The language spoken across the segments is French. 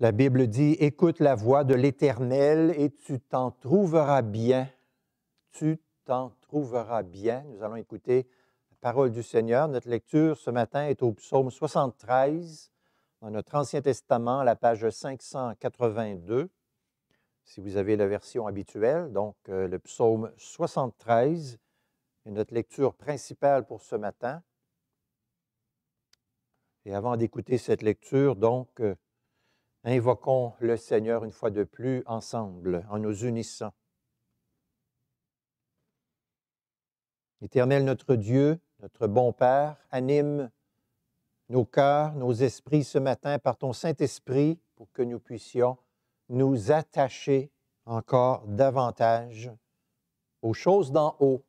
La Bible dit, écoute la voix de l'Éternel et tu t'en trouveras bien. Tu t'en trouveras bien. Nous allons écouter la parole du Seigneur. Notre lecture ce matin est au psaume 73, dans notre Ancien Testament, à la page 582. Si vous avez la version habituelle, donc euh, le psaume 73 est notre lecture principale pour ce matin. Et avant d'écouter cette lecture, donc, euh, Invoquons le Seigneur une fois de plus ensemble, en nous unissant. Éternel notre Dieu, notre bon Père, anime nos cœurs, nos esprits ce matin par ton Saint-Esprit pour que nous puissions nous attacher encore davantage aux choses d'en haut,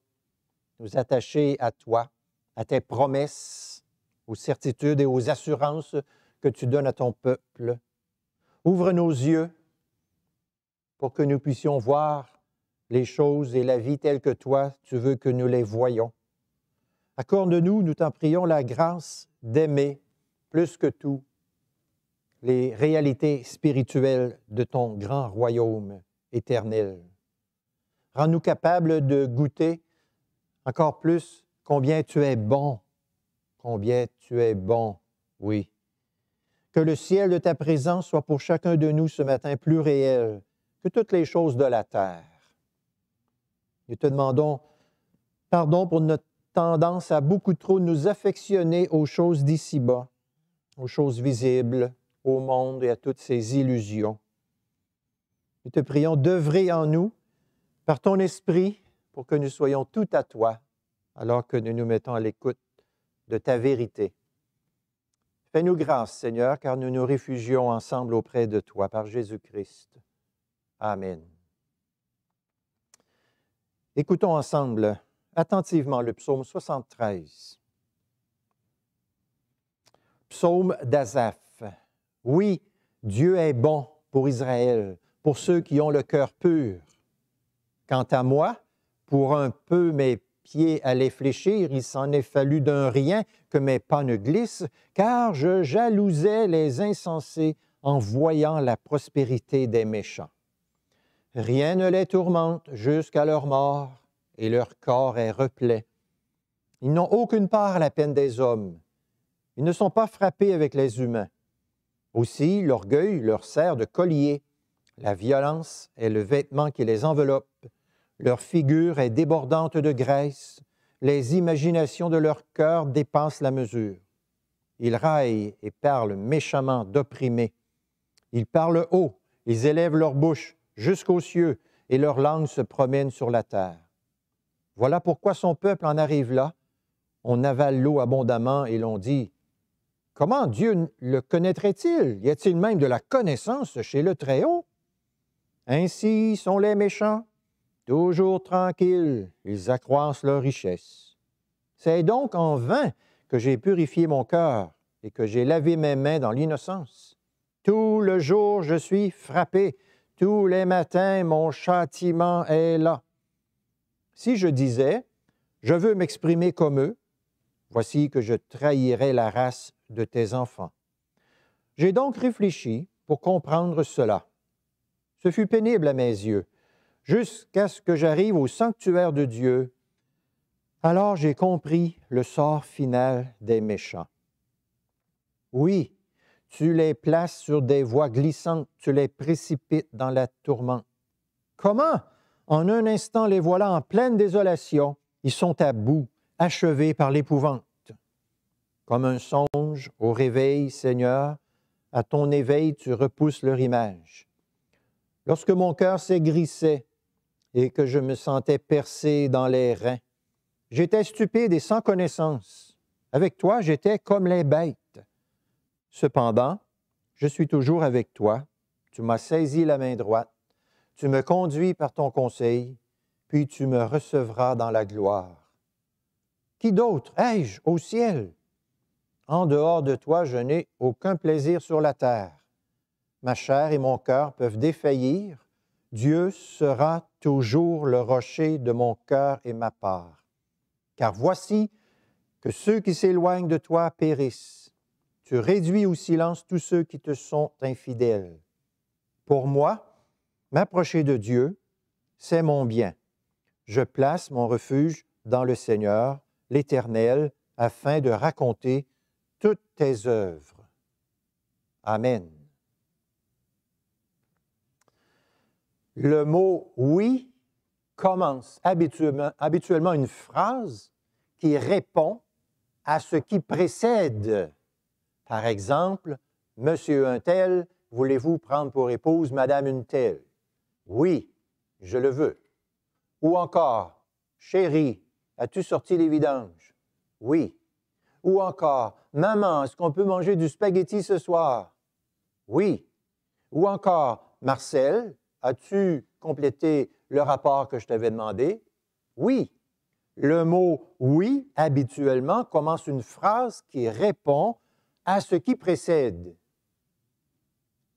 nous attacher à toi, à tes promesses, aux certitudes et aux assurances que tu donnes à ton peuple. Ouvre nos yeux pour que nous puissions voir les choses et la vie telles que toi, tu veux que nous les voyons. Accorde-nous, nous, nous t'en prions, la grâce d'aimer plus que tout les réalités spirituelles de ton grand royaume éternel. Rends-nous capables de goûter encore plus combien tu es bon, combien tu es bon, oui. Que le ciel de ta présence soit pour chacun de nous ce matin plus réel que toutes les choses de la terre. Nous te demandons pardon pour notre tendance à beaucoup trop nous affectionner aux choses d'ici-bas, aux choses visibles, au monde et à toutes ses illusions. Nous te prions d'œuvrer en nous par ton esprit pour que nous soyons tout à toi alors que nous nous mettons à l'écoute de ta vérité. Fais-nous grâce, Seigneur, car nous nous réfugions ensemble auprès de toi par Jésus-Christ. Amen. Écoutons ensemble attentivement le psaume 73. Psaume d'Azaph. Oui, Dieu est bon pour Israël, pour ceux qui ont le cœur pur. Quant à moi, pour un peu mes pieds allaient fléchir, il s'en est fallu d'un rien que mes pas ne glissent, car je jalousais les insensés en voyant la prospérité des méchants. Rien ne les tourmente jusqu'à leur mort, et leur corps est replet. Ils n'ont aucune part à la peine des hommes. Ils ne sont pas frappés avec les humains. Aussi, l'orgueil leur sert de collier. La violence est le vêtement qui les enveloppe. Leur figure est débordante de graisse, les imaginations de leur cœur dépassent la mesure. Ils raillent et parlent méchamment d'opprimés. Ils parlent haut, ils élèvent leur bouche jusqu'aux cieux, et leur langue se promène sur la terre. Voilà pourquoi son peuple en arrive là. On avale l'eau abondamment et l'on dit Comment Dieu le connaîtrait-il Y a-t-il même de la connaissance chez le Très-Haut Ainsi sont les méchants, Toujours tranquilles, ils accroissent leur richesse. C'est donc en vain que j'ai purifié mon cœur et que j'ai lavé mes mains dans l'innocence. Tout le jour je suis frappé, tous les matins mon châtiment est là. Si je disais, je veux m'exprimer comme eux, voici que je trahirais la race de tes enfants. J'ai donc réfléchi pour comprendre cela. Ce fut pénible à mes yeux, jusqu'à ce que j'arrive au sanctuaire de Dieu. Alors j'ai compris le sort final des méchants. Oui, tu les places sur des voies glissantes, tu les précipites dans la tourmente. Comment? En un instant, les voilà en pleine désolation, ils sont à bout, achevés par l'épouvante. Comme un songe, au réveil, Seigneur, à ton éveil, tu repousses leur image. Lorsque mon cœur s'aigrissait, et que je me sentais percé dans les reins. J'étais stupide et sans connaissance. Avec toi, j'étais comme les bêtes. Cependant, je suis toujours avec toi. Tu m'as saisi la main droite. Tu me conduis par ton conseil, puis tu me recevras dans la gloire. Qui d'autre ai-je au ciel? En dehors de toi, je n'ai aucun plaisir sur la terre. Ma chair et mon cœur peuvent défaillir, Dieu sera toujours le rocher de mon cœur et ma part. Car voici que ceux qui s'éloignent de toi périssent. Tu réduis au silence tous ceux qui te sont infidèles. Pour moi, m'approcher de Dieu, c'est mon bien. Je place mon refuge dans le Seigneur, l'Éternel, afin de raconter toutes tes œuvres. Amen. le mot oui commence habituellement, une phrase qui répond à ce qui précède. Par exemple, Monsieur un tel, voulez-vous prendre pour épouse Madame une telle? Oui, je le veux. Ou encore, chérie, as-tu sorti les vidanges? Oui. Ou encore, maman, est-ce qu'on peut manger du spaghetti ce soir? Oui. Ou encore, Marcel, As-tu complété le rapport que je t'avais demandé? Oui. Le mot oui, habituellement, commence une phrase qui répond à ce qui précède.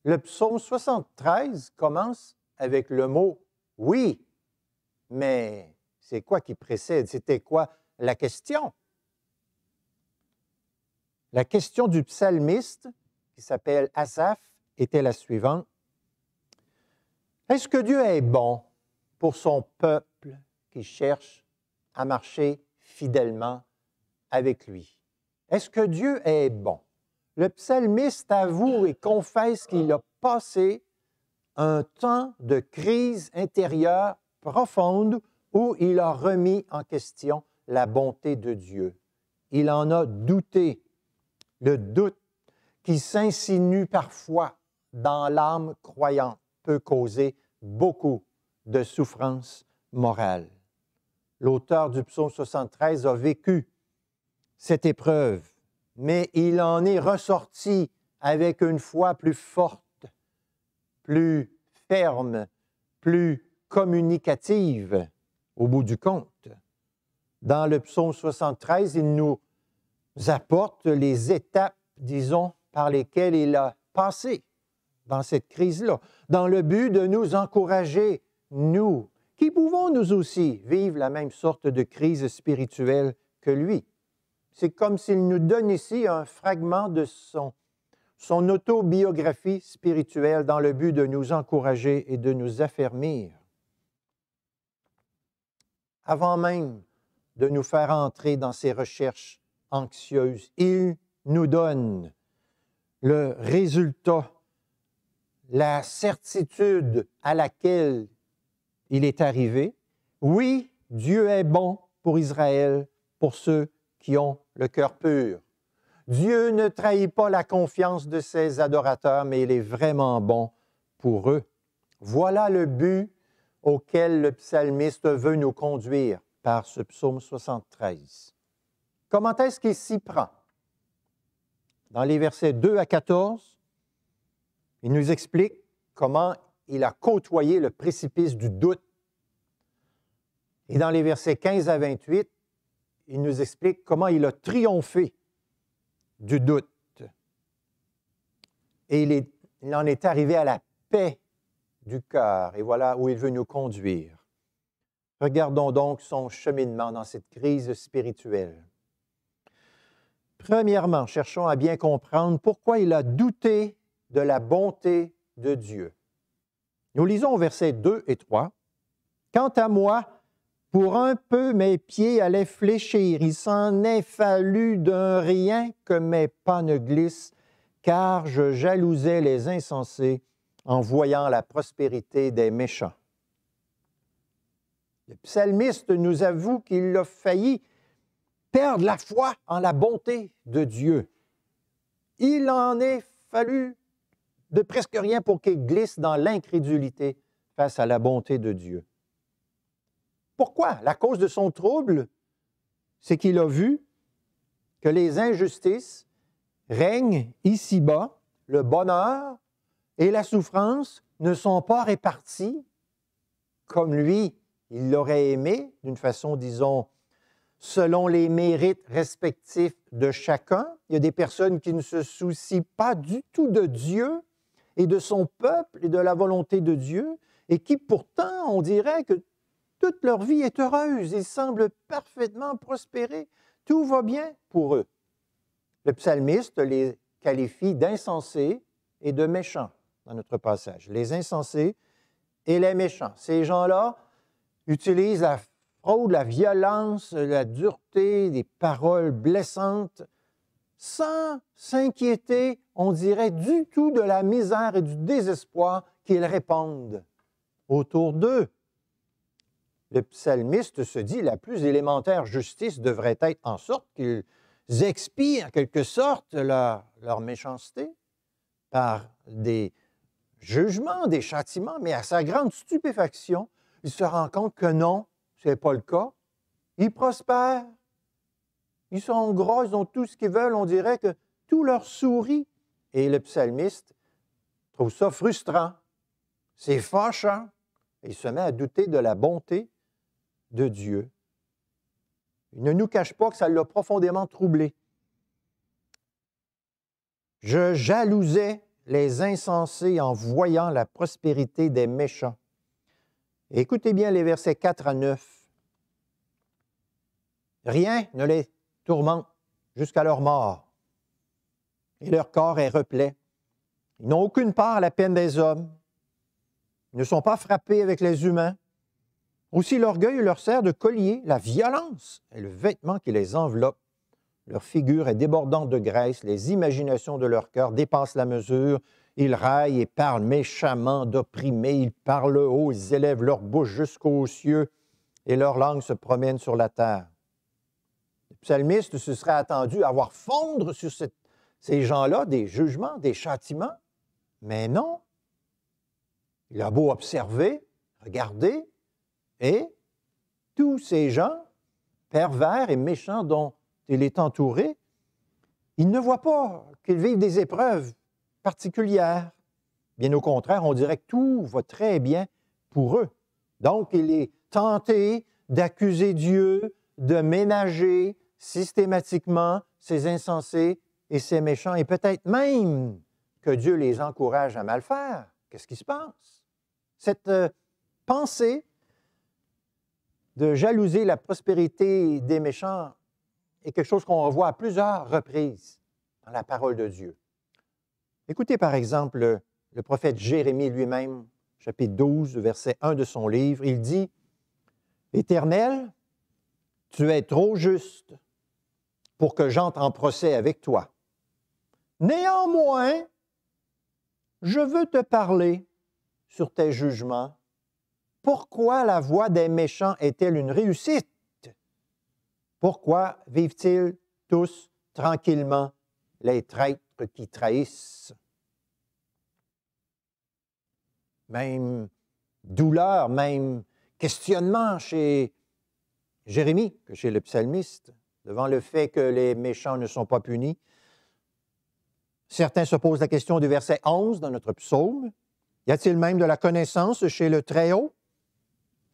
Le psaume 73 commence avec le mot oui, mais c'est quoi qui précède? C'était quoi la question? La question du psalmiste, qui s'appelle Asaph, était la suivante. Est-ce que Dieu est bon pour son peuple qui cherche à marcher fidèlement avec lui? Est-ce que Dieu est bon? Le psalmiste avoue et confesse qu'il a passé un temps de crise intérieure profonde où il a remis en question la bonté de Dieu. Il en a douté, le doute qui s'insinue parfois dans l'âme croyante peut causer beaucoup de souffrances morales. L'auteur du psaume 73 a vécu cette épreuve, mais il en est ressorti avec une foi plus forte, plus ferme, plus communicative au bout du compte. Dans le psaume 73, il nous apporte les étapes, disons, par lesquelles il a passé dans cette crise-là, dans le but de nous encourager, nous, qui pouvons nous aussi vivre la même sorte de crise spirituelle que lui. C'est comme s'il nous donne ici un fragment de son, son autobiographie spirituelle dans le but de nous encourager et de nous affermir. Avant même de nous faire entrer dans ses recherches anxieuses, il nous donne le résultat la certitude à laquelle il est arrivé. Oui, Dieu est bon pour Israël, pour ceux qui ont le cœur pur. Dieu ne trahit pas la confiance de ses adorateurs, mais il est vraiment bon pour eux. Voilà le but auquel le psalmiste veut nous conduire par ce psaume 73. Comment est-ce qu'il s'y prend? Dans les versets 2 à 14, il nous explique comment il a côtoyé le précipice du doute. Et dans les versets 15 à 28, il nous explique comment il a triomphé du doute. Et il, en est arrivé à la paix du cœur. Et voilà où il veut nous conduire. Regardons donc son cheminement dans cette crise spirituelle. Premièrement, cherchons à bien comprendre pourquoi il a douté de la bonté de Dieu. Nous lisons verset 2 et 3. Quant à moi, pour un peu mes pieds allaient fléchir, il s'en est fallu d'un rien que mes pas ne glissent, car je jalousais les insensés en voyant la prospérité des méchants. Le psalmiste nous avoue qu'il a failli perdre la foi en la bonté de Dieu. Il en est fallu de presque rien pour qu'il glisse dans l'incrédulité face à la bonté de Dieu. Pourquoi? La cause de son trouble, c'est qu'il a vu que les injustices règnent ici-bas, le bonheur et la souffrance ne sont pas répartis comme lui, il l'aurait aimé, d'une façon, disons, selon les mérites respectifs de chacun. Il y a des personnes qui ne se soucient pas du tout de Dieu, et de son peuple et de la volonté de Dieu, et qui pourtant, on dirait que toute leur vie est heureuse, ils semblent parfaitement prospérer, tout va bien pour eux. Le psalmiste les qualifie d'insensés et de méchants dans notre passage. Les insensés et les méchants. Ces gens-là utilisent la fraude, la violence, la dureté, des paroles blessantes sans s'inquiéter, on dirait, du tout de la misère et du désespoir qu'ils répandent autour d'eux. Le psalmiste se dit, la plus élémentaire justice devrait être en sorte qu'ils expient en quelque sorte, leur, leur méchanceté par des jugements, des châtiments, mais à sa grande stupéfaction, il se rend compte que non, ce n'est pas le cas. Ils prospèrent, ils sont gros, ils ont tout ce qu'ils veulent, on dirait que tout leur sourit. Et le psalmiste trouve ça frustrant. C'est fâchant. Il se met à douter de la bonté de Dieu. Il ne nous cache pas que ça l'a profondément troublé. Je jalousais les insensés en voyant la prospérité des méchants. Écoutez bien les versets 4 à 9. Rien ne les tourmentent jusqu'à leur mort. Et leur corps est replet. Ils n'ont aucune part à la peine des hommes. Ils ne sont pas frappés avec les humains. Aussi l'orgueil leur sert de collier, la violence est le vêtement qui les enveloppe. Leur figure est débordante de graisse, les imaginations de leur cœur dépassent la mesure. Ils raillent et parlent méchamment d'opprimés, ils parlent haut, ils élèvent leur bouche jusqu'aux cieux et leur langue se promène sur la terre psalmiste se serait attendu à voir fondre sur ces gens-là des jugements, des châtiments. Mais non. Il a beau observer, regarder, et tous ces gens pervers et méchants dont il est entouré, il ne voit pas qu'ils vivent des épreuves particulières. Bien au contraire, on dirait que tout va très bien pour eux. Donc, il est tenté d'accuser Dieu, de ménager, systématiquement ces insensés et ces méchants, et peut-être même que Dieu les encourage à mal faire. Qu'est-ce qui se passe? Cette euh, pensée de jalouser la prospérité des méchants est quelque chose qu'on voit à plusieurs reprises dans la parole de Dieu. Écoutez par exemple le, le prophète Jérémie lui-même, chapitre 12, verset 1 de son livre. Il dit, Éternel, tu es trop juste pour que j'entre en procès avec toi. Néanmoins, je veux te parler sur tes jugements. Pourquoi la voix des méchants est-elle une réussite? Pourquoi vivent-ils tous tranquillement les traîtres qui trahissent? Même douleur, même questionnement chez Jérémie que chez le psalmiste devant le fait que les méchants ne sont pas punis. Certains se posent la question du verset 11 dans notre psaume. Y a-t-il même de la connaissance chez le Très-Haut?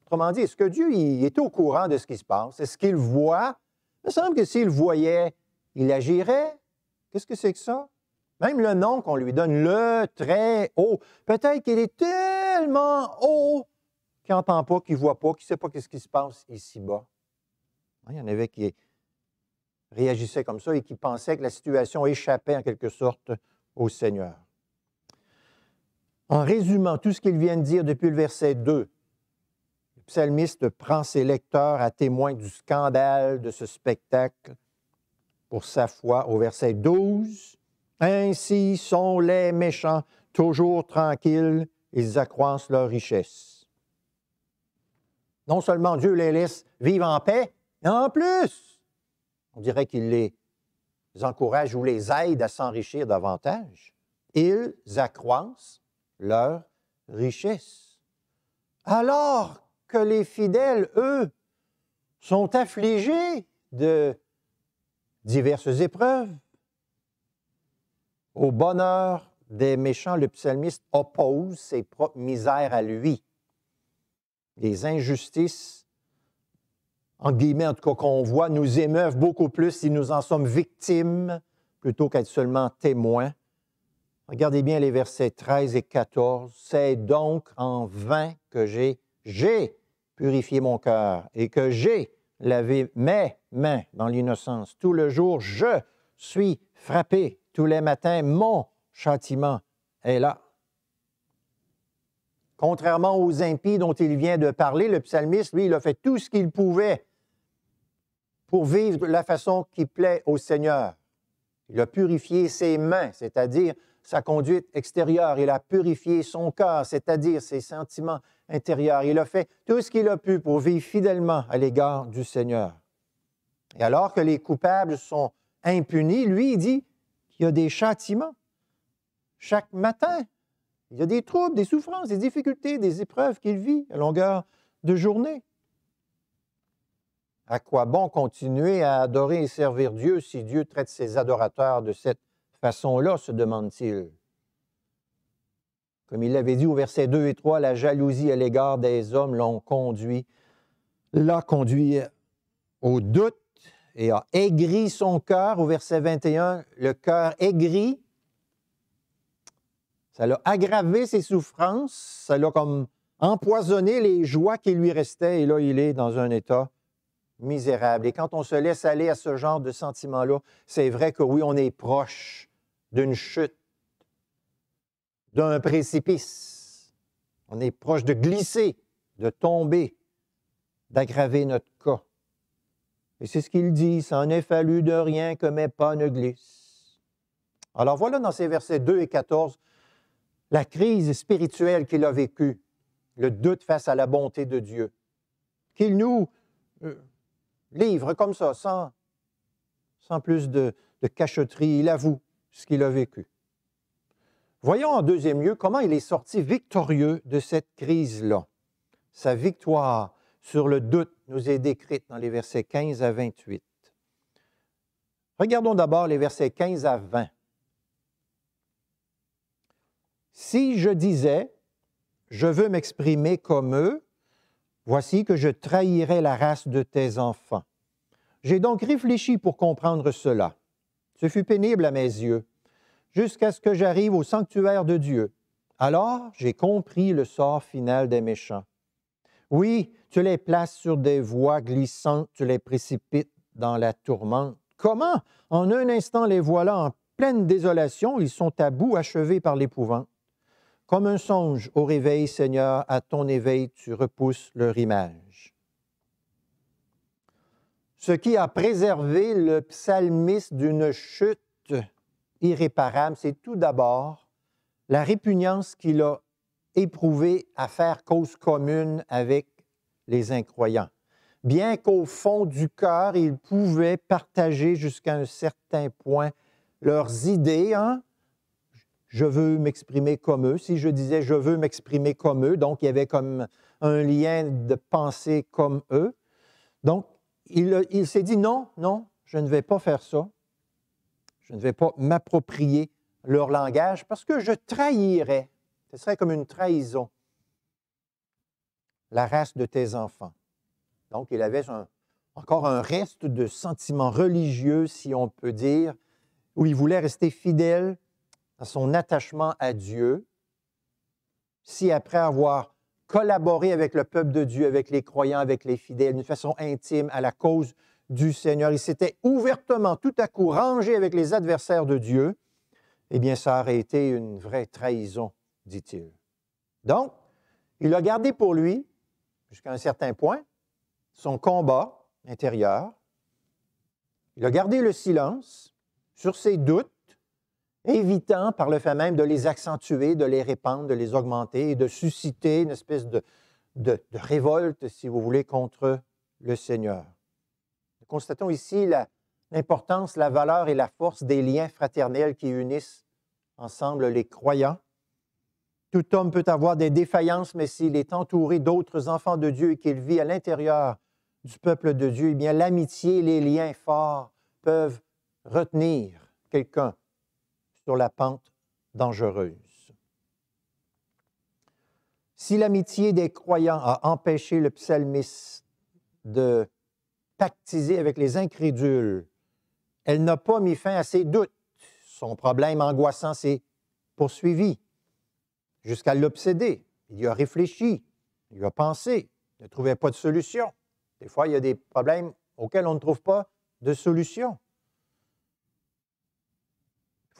Autrement dit, est-ce que Dieu est au courant de ce qui se passe? Est-ce qu'il voit? Il me semble que s'il voyait, il agirait. Qu'est-ce que c'est que ça? Même le nom qu'on lui donne, le Très-Haut, peut-être qu'il est tellement haut qu'il n'entend pas, qu'il ne voit pas, qu'il ne sait pas ce qui se passe ici-bas. Il y en avait qui réagissaient comme ça et qui pensaient que la situation échappait en quelque sorte au Seigneur. En résumant tout ce qu'il vient de dire depuis le verset 2, le psalmiste prend ses lecteurs à témoin du scandale de ce spectacle pour sa foi au verset 12. Ainsi sont les méchants, toujours tranquilles, ils accroissent leur richesses. » Non seulement Dieu les laisse vivre en paix, mais en plus, on dirait qu'il les encourage ou les aide à s'enrichir davantage. Ils accroissent leur richesse. Alors que les fidèles, eux, sont affligés de diverses épreuves. Au bonheur des méchants, le psalmiste oppose ses propres misères à lui. Les injustices en guillemets, en tout cas, qu'on voit, nous émeuvent beaucoup plus si nous en sommes victimes plutôt qu'être seulement témoins. Regardez bien les versets 13 et 14. C'est donc en vain que j'ai, j'ai purifié mon cœur et que j'ai lavé mes mains dans l'innocence. Tout le jour, je suis frappé. Tous les matins, mon châtiment est là. Contrairement aux impies dont il vient de parler, le psalmiste, lui, il a fait tout ce qu'il pouvait pour vivre de la façon qui plaît au Seigneur. Il a purifié ses mains, c'est-à-dire sa conduite extérieure. Il a purifié son cœur, c'est-à-dire ses sentiments intérieurs. Il a fait tout ce qu'il a pu pour vivre fidèlement à l'égard du Seigneur. Et alors que les coupables sont impunis, lui, il dit qu'il y a des châtiments. Chaque matin, il y a des troubles, des souffrances, des difficultés, des épreuves qu'il vit à longueur de journée à quoi bon continuer à adorer et servir Dieu si Dieu traite ses adorateurs de cette façon-là, se demande-t-il. Comme il l'avait dit au verset 2 et 3, la jalousie à l'égard des hommes l'ont conduit, l'a conduit au doute et a aigri son cœur. Au verset 21, le cœur aigri, ça l'a aggravé ses souffrances, ça l'a comme empoisonné les joies qui lui restaient, et là, il est dans un état misérable. Et quand on se laisse aller à ce genre de sentiment-là, c'est vrai que oui, on est proche d'une chute, d'un précipice. On est proche de glisser, de tomber, d'aggraver notre cas. Et c'est ce qu'il dit, ça en est fallu de rien que mes pas ne glissent. Alors voilà dans ces versets 2 et 14 la crise spirituelle qu'il a vécue, le doute face à la bonté de Dieu, qu'il nous euh, livre comme ça, sans, sans plus de, de Il avoue ce qu'il a vécu. Voyons en deuxième lieu comment il est sorti victorieux de cette crise-là. Sa victoire sur le doute nous est décrite dans les versets 15 à 28. Regardons d'abord les versets 15 à 20. Si je disais, je veux m'exprimer comme eux, Voici que je trahirai la race de tes enfants. J'ai donc réfléchi pour comprendre cela. Ce fut pénible à mes yeux, jusqu'à ce que j'arrive au sanctuaire de Dieu. Alors j'ai compris le sort final des méchants. Oui, tu les places sur des voies glissantes, tu les précipites dans la tourmente. Comment En un instant les voilà en pleine désolation, ils sont à bout, achevés par l'épouvante. Comme un songe au réveil, Seigneur, à ton éveil, tu repousses leur image. Ce qui a préservé le psalmiste d'une chute irréparable, c'est tout d'abord la répugnance qu'il a éprouvée à faire cause commune avec les incroyants. Bien qu'au fond du cœur, il pouvait partager jusqu'à un certain point leurs idées, hein, je veux m'exprimer comme eux. Si je disais je veux m'exprimer comme eux, donc il y avait comme un lien de pensée comme eux. Donc, il, s'est dit non, non, je ne vais pas faire ça. Je ne vais pas m'approprier leur langage parce que je trahirais. Ce serait comme une trahison. La race de tes enfants. Donc, il avait encore un reste de sentiment religieux, si on peut dire, où il voulait rester fidèle son attachement à Dieu, si après avoir collaboré avec le peuple de Dieu, avec les croyants, avec les fidèles, d'une façon intime à la cause du Seigneur, il s'était ouvertement, tout à coup, rangé avec les adversaires de Dieu, eh bien, ça aurait été une vraie trahison, dit-il. Donc, il a gardé pour lui, jusqu'à un certain point, son combat intérieur. Il a gardé le silence sur ses doutes, évitant par le fait même de les accentuer, de les répandre, de les augmenter et de susciter une espèce de, de, révolte, si vous voulez, contre le Seigneur. constatons ici l'importance, la, valeur et la force des liens fraternels qui unissent ensemble les croyants. Tout homme peut avoir des défaillances, mais s'il est entouré d'autres enfants de Dieu et qu'il vit à l'intérieur du peuple de Dieu, eh bien l'amitié, les liens forts peuvent retenir quelqu'un sur la pente dangereuse. Si l'amitié des croyants a empêché le psalmiste de pactiser avec les incrédules, elle n'a pas mis fin à ses doutes. Son problème angoissant s'est poursuivi jusqu'à l'obséder. Il y a réfléchi, il y a pensé, ne trouvait pas de solution. Des fois, il y a des problèmes auxquels on ne trouve pas de solution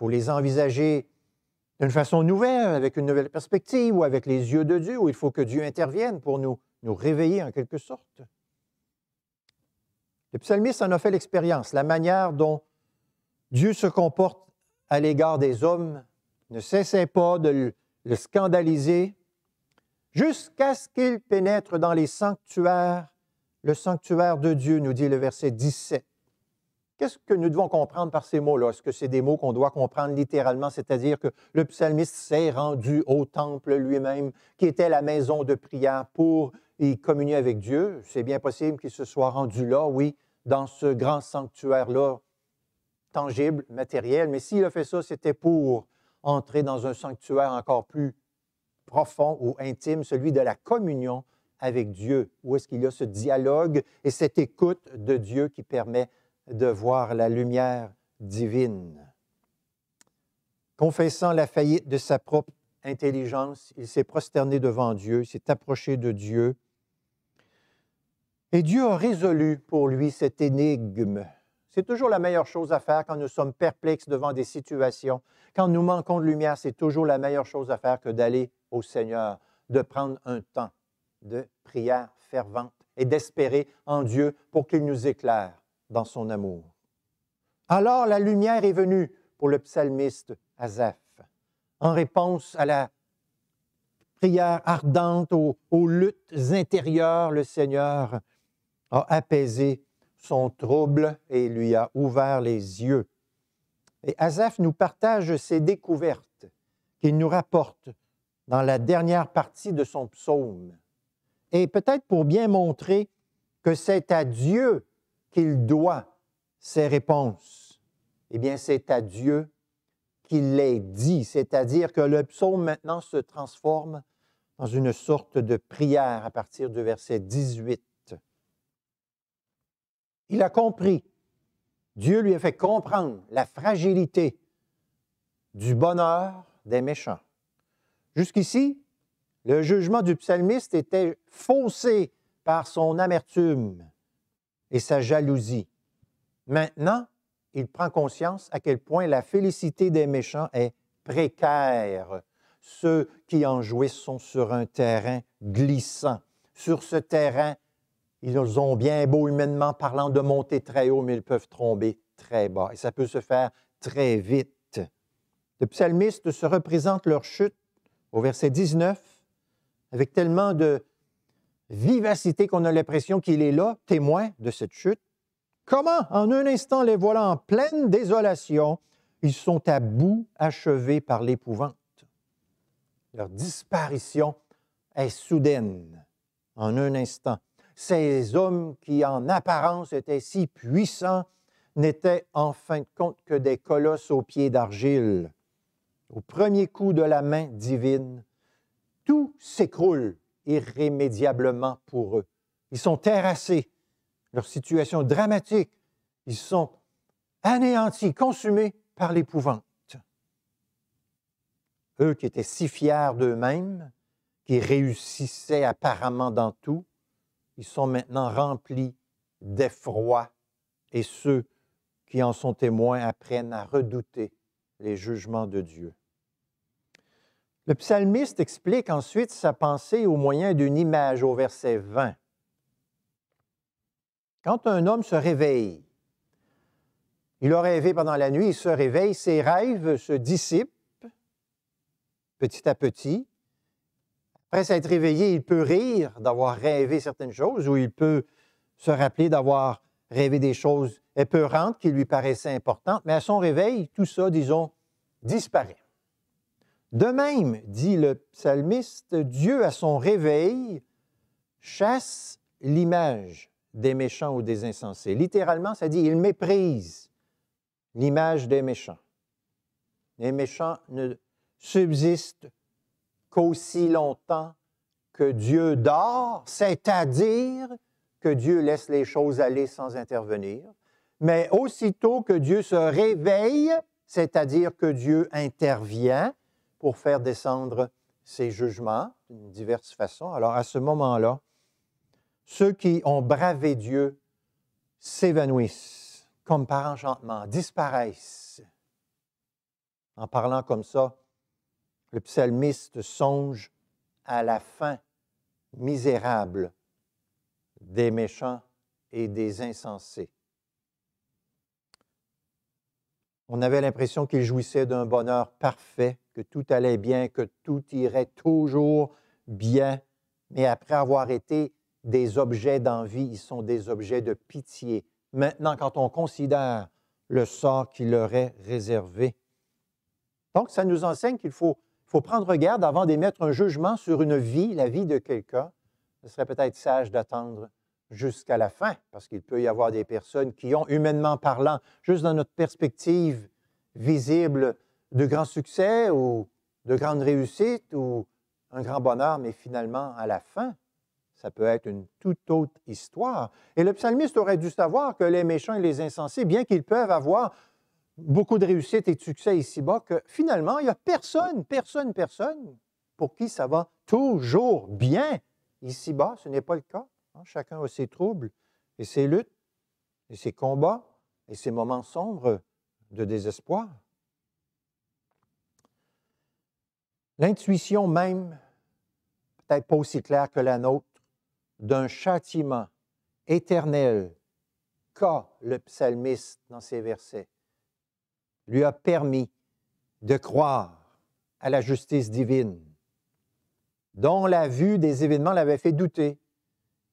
faut les envisager d'une façon nouvelle, avec une nouvelle perspective ou avec les yeux de Dieu, où il faut que Dieu intervienne pour nous, nous réveiller en quelque sorte. Le psalmiste en a fait l'expérience, la manière dont Dieu se comporte à l'égard des hommes ne cessait pas de le scandaliser jusqu'à ce qu'il pénètre dans les sanctuaires, le sanctuaire de Dieu, nous dit le verset 17. Qu'est-ce que nous devons comprendre par ces mots-là? Est-ce que c'est des mots qu'on doit comprendre littéralement, c'est-à-dire que le psalmiste s'est rendu au temple lui-même, qui était la maison de prière pour y communier avec Dieu? C'est bien possible qu'il se soit rendu là, oui, dans ce grand sanctuaire-là, tangible, matériel, mais s'il a fait ça, c'était pour entrer dans un sanctuaire encore plus profond ou intime, celui de la communion avec Dieu, où est-ce qu'il y a ce dialogue et cette écoute de Dieu qui permet de voir la lumière divine. Confessant la faillite de sa propre intelligence, il s'est prosterné devant Dieu, s'est approché de Dieu. Et Dieu a résolu pour lui cette énigme. C'est toujours la meilleure chose à faire quand nous sommes perplexes devant des situations. Quand nous manquons de lumière, c'est toujours la meilleure chose à faire que d'aller au Seigneur, de prendre un temps de prière fervente et d'espérer en Dieu pour qu'il nous éclaire dans son amour. Alors la lumière est venue pour le psalmiste Azaph, en réponse à la prière ardente, aux, luttes intérieures, le Seigneur a apaisé son trouble et lui a ouvert les yeux. Et Azaph nous partage ses découvertes qu'il nous rapporte dans la dernière partie de son psaume. Et peut-être pour bien montrer que c'est à Dieu qu'il doit ses réponses? Eh bien, c'est à Dieu qu'il les dit, c'est-à-dire que le psaume maintenant se transforme dans une sorte de prière à partir du verset 18. Il a compris, Dieu lui a fait comprendre la fragilité du bonheur des méchants. Jusqu'ici, le jugement du psalmiste était faussé par son amertume et sa jalousie. Maintenant, il prend conscience à quel point la félicité des méchants est précaire. Ceux qui en jouissent sont sur un terrain glissant. Sur ce terrain, ils ont bien beau humainement parlant de monter très haut, mais ils peuvent tomber très bas. Et ça peut se faire très vite. Le psalmiste se représente leur chute au verset 19 avec tellement de vivacité qu'on a l'impression qu'il est là, témoin de cette chute. Comment, en un instant, les voilà en pleine désolation, ils sont à bout, achevés par l'épouvante. Leur disparition est soudaine, en un instant. Ces hommes qui, en apparence, étaient si puissants, n'étaient en fin de compte que des colosses aux pieds d'argile. Au premier coup de la main divine, tout s'écroule irrémédiablement pour eux. Ils sont terrassés, leur situation dramatique, ils sont anéantis, consumés par l'épouvante. Eux qui étaient si fiers d'eux-mêmes, qui réussissaient apparemment dans tout, ils sont maintenant remplis d'effroi et ceux qui en sont témoins apprennent à redouter les jugements de Dieu. Le psalmiste explique ensuite sa pensée au moyen d'une image au verset 20. Quand un homme se réveille, il a rêvé pendant la nuit, il se réveille, ses rêves se dissipent petit à petit. Après s'être réveillé, il peut rire d'avoir rêvé certaines choses ou il peut se rappeler d'avoir rêvé des choses épeurantes qui lui paraissaient importantes, mais à son réveil, tout ça, disons, disparaît. De même, dit le psalmiste, Dieu à son réveil chasse l'image des méchants ou des insensés. Littéralement, ça dit, il méprise l'image des méchants. Les méchants ne subsistent qu'aussi longtemps que Dieu dort, c'est-à-dire que Dieu laisse les choses aller sans intervenir. Mais aussitôt que Dieu se réveille, c'est-à-dire que Dieu intervient, pour faire descendre ses jugements d'une diverse façon. Alors à ce moment-là, ceux qui ont bravé Dieu s'évanouissent comme par enchantement, disparaissent. En parlant comme ça, le psalmiste songe à la fin misérable des méchants et des insensés. On avait l'impression qu'il jouissait d'un bonheur parfait, que tout allait bien, que tout irait toujours bien. Mais après avoir été des objets d'envie, ils sont des objets de pitié. Maintenant, quand on considère le sort qui leur est réservé. Donc, ça nous enseigne qu'il faut, faut prendre garde avant d'émettre un jugement sur une vie, la vie de quelqu'un. Ce serait peut-être sage d'attendre jusqu'à la fin, parce qu'il peut y avoir des personnes qui ont, humainement parlant, juste dans notre perspective visible, de grands succès ou de grandes réussites ou un grand bonheur, mais finalement, à la fin, ça peut être une toute autre histoire. Et le psalmiste aurait dû savoir que les méchants et les insensés, bien qu'ils peuvent avoir beaucoup de réussite et de succès ici-bas, que finalement, il n'y a personne, personne, personne pour qui ça va toujours bien ici-bas. Ce n'est pas le cas. Hein. Chacun a ses troubles et ses luttes et ses combats et ses moments sombres de désespoir. L'intuition même, peut-être pas aussi claire que la nôtre, d'un châtiment éternel qu'a le psalmiste dans ses versets, lui a permis de croire à la justice divine, dont la vue des événements l'avait fait douter.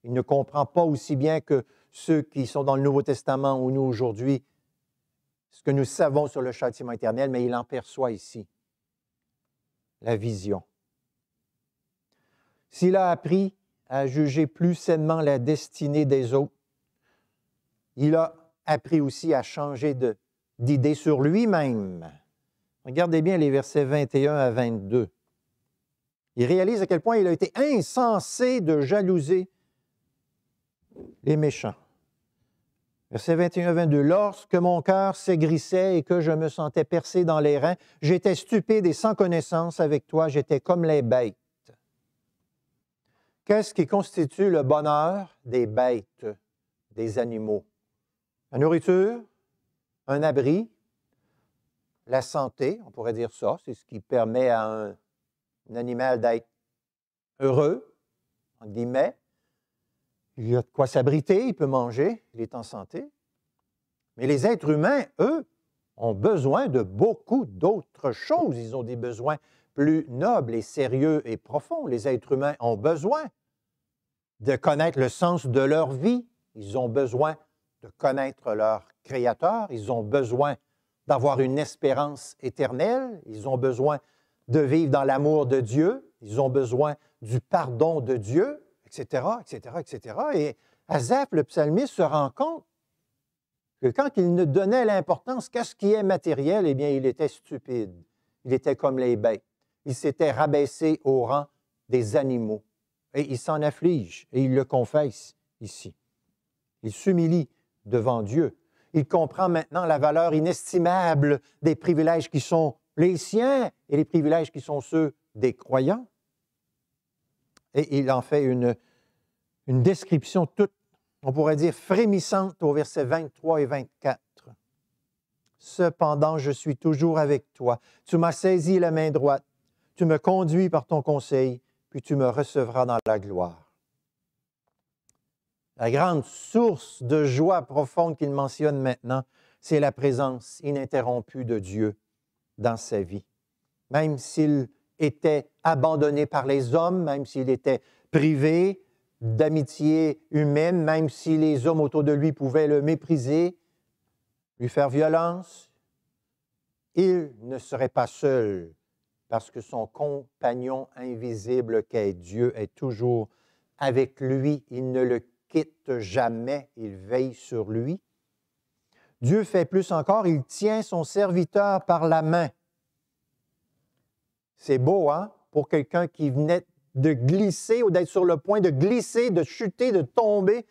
Il ne comprend pas aussi bien que ceux qui sont dans le Nouveau Testament ou nous aujourd'hui ce que nous savons sur le châtiment éternel, mais il en perçoit ici la vision. S'il a appris à juger plus sainement la destinée des autres, il a appris aussi à changer d'idée sur lui-même. Regardez bien les versets 21 à 22. Il réalise à quel point il a été insensé de jalouser les méchants. Verset 21-22. Lorsque mon cœur s'aigrissait et que je me sentais percé dans les reins, j'étais stupide et sans connaissance avec toi, j'étais comme les bêtes. Qu'est-ce qui constitue le bonheur des bêtes, des animaux? La nourriture, un abri, la santé, on pourrait dire ça, c'est ce qui permet à un, un animal d'être heureux, en guillemets, il a de quoi s'abriter, il peut manger, il est en santé. Mais les êtres humains, eux, ont besoin de beaucoup d'autres choses. Ils ont des besoins plus nobles et sérieux et profonds. Les êtres humains ont besoin de connaître le sens de leur vie. Ils ont besoin de connaître leur Créateur. Ils ont besoin d'avoir une espérance éternelle. Ils ont besoin de vivre dans l'amour de Dieu. Ils ont besoin du pardon de Dieu etc., etc., etc. Et azap le psalmiste, se rend compte que quand il ne donnait l'importance qu'à ce qui est matériel, eh bien, il était stupide. Il était comme les bêtes. Il s'était rabaissé au rang des animaux. Et il s'en afflige et il le confesse ici. Il s'humilie devant Dieu. Il comprend maintenant la valeur inestimable des privilèges qui sont les siens et les privilèges qui sont ceux des croyants. Et il en fait une, description toute, on pourrait dire, frémissante au verset 23 et 24. Cependant, je suis toujours avec toi. Tu m'as saisi la main droite. Tu me conduis par ton conseil, puis tu me recevras dans la gloire. La grande source de joie profonde qu'il mentionne maintenant, c'est la présence ininterrompue de Dieu dans sa vie. Même s'il était abandonné par les hommes, même s'il était privé d'amitié humaine, même si les hommes autour de lui pouvaient le mépriser, lui faire violence. Il ne serait pas seul parce que son compagnon invisible qu'est Dieu est toujours avec lui. Il ne le quitte jamais, il veille sur lui. Dieu fait plus encore, il tient son serviteur par la main c'est beau, hein, pour quelqu'un qui venait de glisser ou d'être sur le point de glisser, de chuter, de tomber.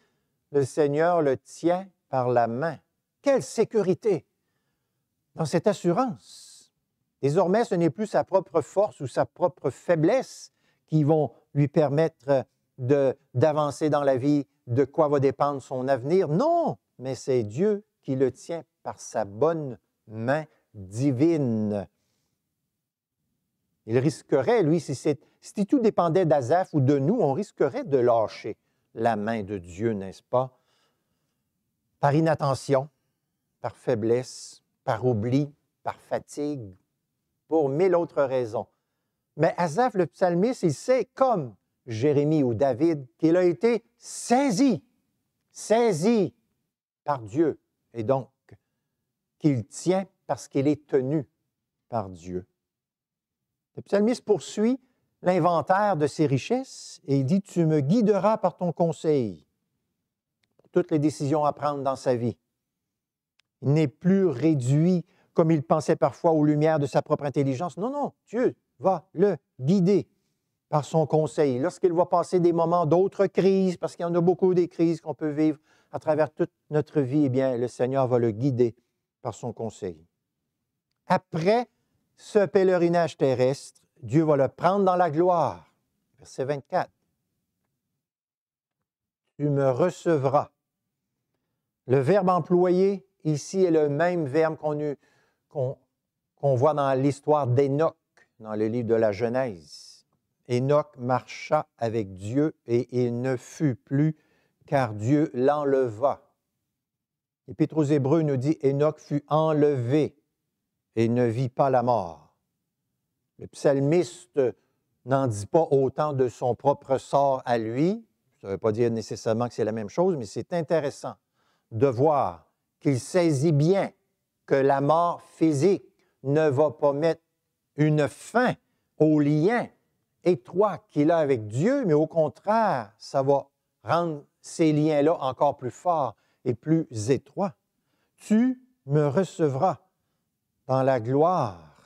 Le Seigneur le tient par la main. Quelle sécurité dans cette assurance. Désormais, ce n'est plus sa propre force ou sa propre faiblesse qui vont lui permettre d'avancer dans la vie, de quoi va dépendre son avenir. Non, mais c'est Dieu qui le tient par sa bonne main divine. Il risquerait, lui, si, si tout dépendait d'Azaf ou de nous, on risquerait de lâcher la main de Dieu, n'est-ce pas? Par inattention, par faiblesse, par oubli, par fatigue, pour mille autres raisons. Mais Azaf le psalmiste, il sait, comme Jérémie ou David, qu'il a été saisi, saisi par Dieu, et donc qu'il tient parce qu'il est tenu par Dieu. Le psalmiste poursuit l'inventaire de ses richesses et il dit, Tu me guideras par ton conseil pour toutes les décisions à prendre dans sa vie. Il n'est plus réduit, comme il pensait parfois, aux lumières de sa propre intelligence. Non, non, Dieu va le guider par son conseil. Lorsqu'il va passer des moments d'autres crises, parce qu'il y en a beaucoup des crises qu'on peut vivre à travers toute notre vie, eh bien, le Seigneur va le guider par son conseil. Après ce pèlerinage terrestre, Dieu va le prendre dans la gloire. Verset 24. Tu me recevras. Le verbe employé ici est le même verbe qu'on voit dans l'histoire d'Enoch dans le livre de la Genèse. Enoch marcha avec Dieu et il ne fut plus, car Dieu l'enleva. L'Épître aux Hébreux nous dit Énoch fut enlevé et ne vit pas la mort. Le psalmiste n'en dit pas autant de son propre sort à lui. Ça ne veut pas dire nécessairement que c'est la même chose, mais c'est intéressant de voir qu'il saisit bien que la mort physique ne va pas mettre une fin aux liens étroits qu'il a avec Dieu, mais au contraire, ça va rendre ces liens-là encore plus forts et plus étroits. Tu me recevras dans la gloire.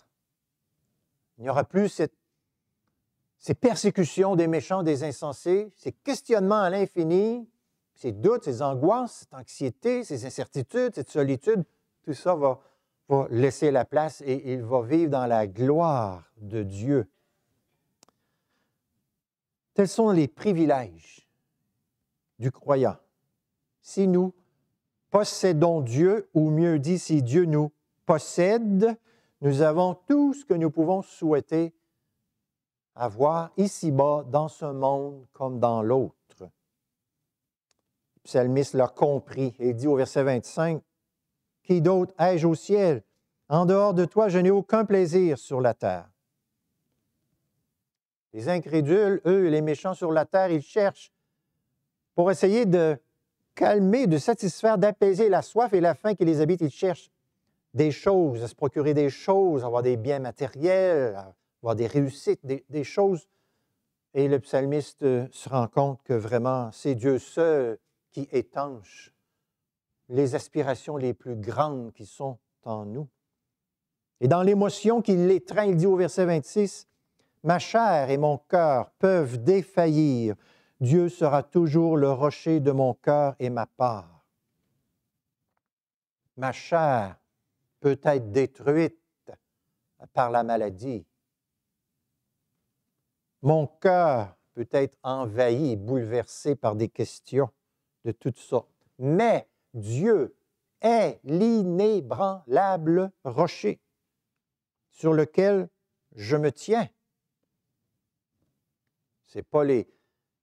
Il n'y aura plus ces persécutions des méchants, des insensés, ces questionnements à l'infini, ces doutes, ces angoisses, cette anxiété, ces incertitudes, cette solitude. Tout ça va, va laisser la place et il va vivre dans la gloire de Dieu. Tels sont les privilèges du croyant. Si nous possédons Dieu, ou mieux dit, si Dieu nous possède, nous avons tout ce que nous pouvons souhaiter avoir ici-bas, dans ce monde comme dans l'autre. Le psalmiste l'a compris et dit au verset 25, Qui d'autre ai-je au ciel? En dehors de toi, je n'ai aucun plaisir sur la terre. Les incrédules, eux, les méchants sur la terre, ils cherchent pour essayer de calmer, de satisfaire, d'apaiser la soif et la faim qui les habitent, Ils cherchent des choses, à se procurer des choses, avoir des biens matériels, avoir des réussites, des, des choses. Et le psalmiste euh, se rend compte que vraiment, c'est Dieu seul qui étanche les aspirations les plus grandes qui sont en nous. Et dans l'émotion qui l'étreint, il dit au verset 26, Ma chair et mon cœur peuvent défaillir, Dieu sera toujours le rocher de mon cœur et ma part. Ma chair peut être détruite par la maladie. Mon cœur peut être envahi, bouleversé par des questions de toutes sortes. Mais Dieu est l'inébranlable rocher sur lequel je me tiens. Ce n'est pas les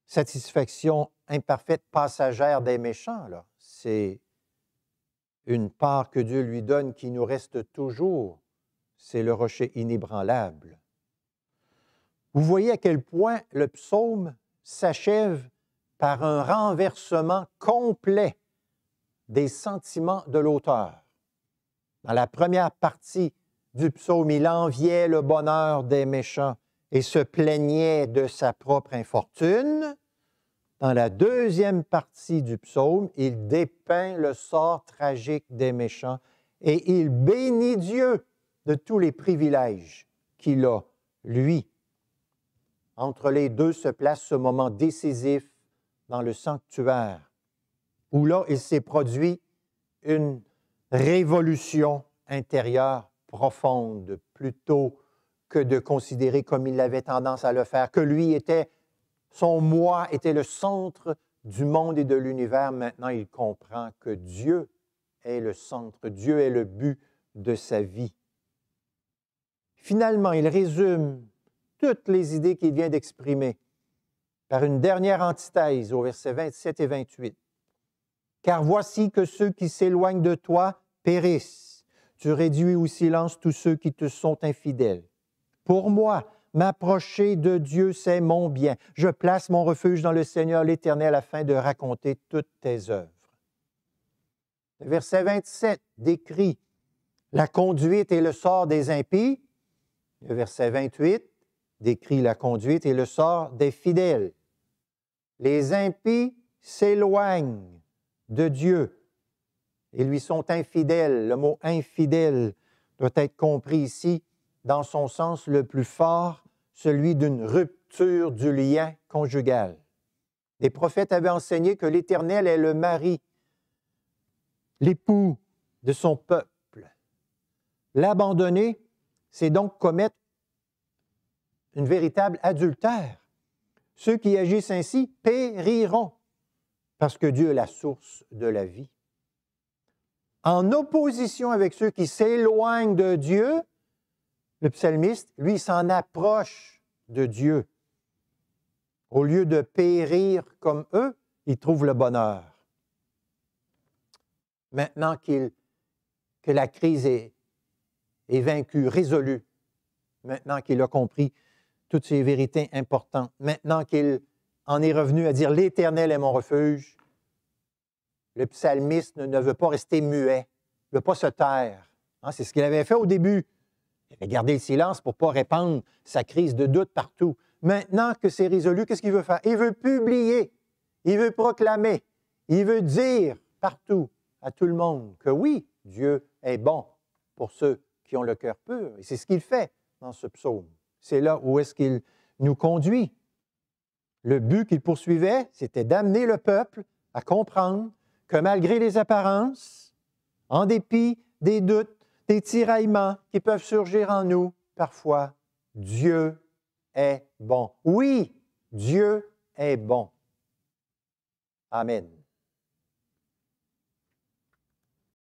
satisfactions imparfaites, passagères des méchants, là. C'est une part que Dieu lui donne qui nous reste toujours, c'est le rocher inébranlable. Vous voyez à quel point le psaume s'achève par un renversement complet des sentiments de l'auteur. Dans la première partie du psaume, il enviait le bonheur des méchants et se plaignait de sa propre infortune. Dans la deuxième partie du psaume, il dépeint le sort tragique des méchants et il bénit Dieu de tous les privilèges qu'il a, lui. Entre les deux se place ce moment décisif dans le sanctuaire, où là, il s'est produit une révolution intérieure profonde, plutôt que de considérer comme il avait tendance à le faire, que lui était son moi était le centre du monde et de l'univers. Maintenant, il comprend que Dieu est le centre, Dieu est le but de sa vie. Finalement, il résume toutes les idées qu'il vient d'exprimer par une dernière antithèse au verset 27 et 28. Car voici que ceux qui s'éloignent de toi périssent. Tu réduis au silence tous ceux qui te sont infidèles. Pour moi, M'approcher de Dieu, c'est mon bien. Je place mon refuge dans le Seigneur l'Éternel afin de raconter toutes tes œuvres. Le verset 27 décrit la conduite et le sort des impies. Le verset 28 décrit la conduite et le sort des fidèles. Les impies s'éloignent de Dieu et lui sont infidèles. Le mot infidèle doit être compris ici dans son sens le plus fort, celui d'une rupture du lien conjugal. Les prophètes avaient enseigné que l'Éternel est le mari, l'époux de son peuple. L'abandonner, c'est donc commettre une véritable adultère. Ceux qui agissent ainsi périront, parce que Dieu est la source de la vie. En opposition avec ceux qui s'éloignent de Dieu, le psalmiste, lui, s'en approche de Dieu. Au lieu de périr comme eux, il trouve le bonheur. Maintenant qu'il, que la crise est, est vaincue, résolue, maintenant qu'il a compris toutes ces vérités importantes, maintenant qu'il en est revenu à dire l'Éternel est mon refuge, le psalmiste ne, veut pas rester muet, ne veut pas se taire. Hein, c'est ce qu'il avait fait au début. Il avait gardé le silence pour ne pas répandre sa crise de doute partout. Maintenant que c'est résolu, qu'est-ce qu'il veut faire? Il veut publier, il veut proclamer, il veut dire partout à tout le monde que oui, Dieu est bon pour ceux qui ont le cœur pur. Et c'est ce qu'il fait dans ce psaume. C'est là où est-ce qu'il nous conduit. Le but qu'il poursuivait, c'était d'amener le peuple à comprendre que malgré les apparences, en dépit des doutes, des tiraillements qui peuvent surgir en nous parfois. Dieu est bon. Oui, Dieu est bon. Amen.